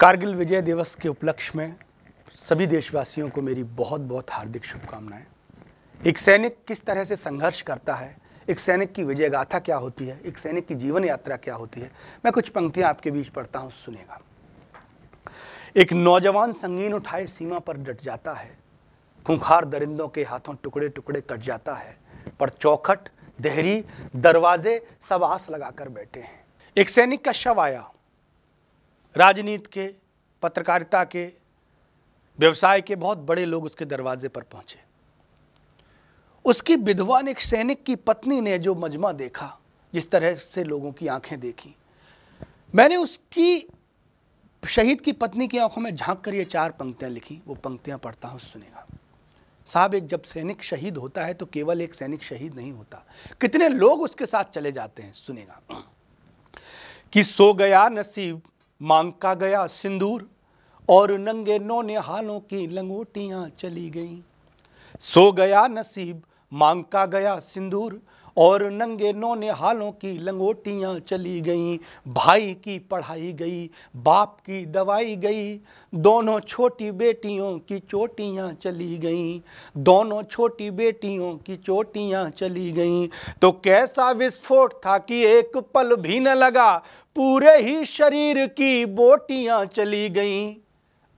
कारगिल विजय दिवस के उपलक्ष्य में सभी देशवासियों को मेरी बहुत बहुत हार्दिक शुभकामनाएं एक सैनिक किस तरह से संघर्ष करता है एक सैनिक की विजय गाथा क्या होती है एक सैनिक की जीवन यात्रा क्या होती है मैं कुछ पंक्तियां आपके बीच पढ़ता हूं सुनेगा एक नौजवान संगीन उठाए सीमा पर डट जाता है खूंखार दरिंदों के हाथों टुकड़े टुकड़े कट जाता है पर चौखट देहरी दरवाजे सब आस लगाकर बैठे हैं एक सैनिक का शव आया राजनीति के पत्रकारिता के व्यवसाय के बहुत बड़े लोग उसके दरवाजे पर पहुंचे उसकी विधवा ने एक सैनिक की पत्नी ने जो मजमा देखा जिस तरह से लोगों की आंखें देखी मैंने उसकी शहीद की पत्नी की आंखों में झांक कर ये चार पंक्तियां लिखी वो पंक्तियां पढ़ता हूँ सुनेगा साहब एक जब सैनिक शहीद होता है तो केवल एक सैनिक शहीद नहीं होता कितने लोग उसके साथ चले जाते हैं सुनेगा कि सो गया नसीब मांगका गया सिंदूर और नंगे नौ हालों की लंगोटियां चली गईं सो गया नसीब मांगका गया सिंदूर और नंगे नोने हालों की लंगोटियाँ चली गईं भाई की पढ़ाई गई बाप की दवाई गई दोनों छोटी बेटियों की चोटियाँ चली गईं दोनों छोटी बेटियों की चोटियाँ चली गईं तो कैसा विस्फोट था कि एक पल भी न लगा पूरे ही शरीर की बोटियाँ चली गईं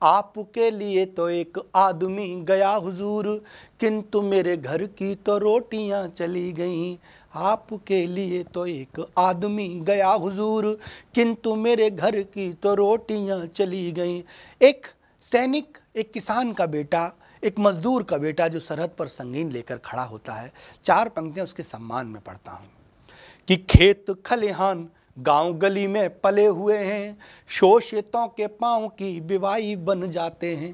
आपके लिए तो एक आदमी गया हुजूर किंतु मेरे घर की तो रोटियां चली गईं आपके लिए तो एक आदमी गया हुजूर किंतु मेरे घर की तो रोटियां चली गईं एक सैनिक एक किसान का बेटा एक मज़दूर का बेटा जो सरहद पर संगीन लेकर खड़ा होता है चार पंक्तियाँ उसके सम्मान में पढ़ता हूँ कि खेत खलिहान गांव गली में पले हुए हैं शोषितों के पाँव की बिवाई बन जाते हैं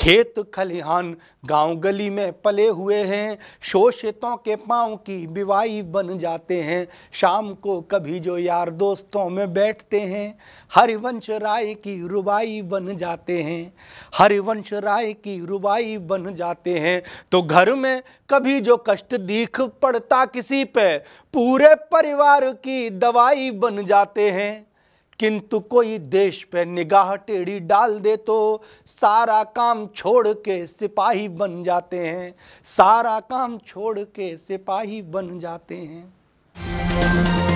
खेत खलिहान गांव गली में पले हुए हैं शोषितों के पाँव की बिवाई बन जाते हैं शाम को कभी जो यार दोस्तों में बैठते हैं हरिवंश राय की रुबाई बन जाते हैं हरिवंश राय की रुबाई बन जाते हैं तो घर में कभी जो कष्ट दीख पड़ता किसी पे पूरे परिवार की दवाई बन जाते हैं किंतु कोई देश पे निगाह टेढ़ी डाल दे तो सारा काम छोड़ के सिपाही बन जाते हैं सारा काम छोड़ के सिपाही बन जाते हैं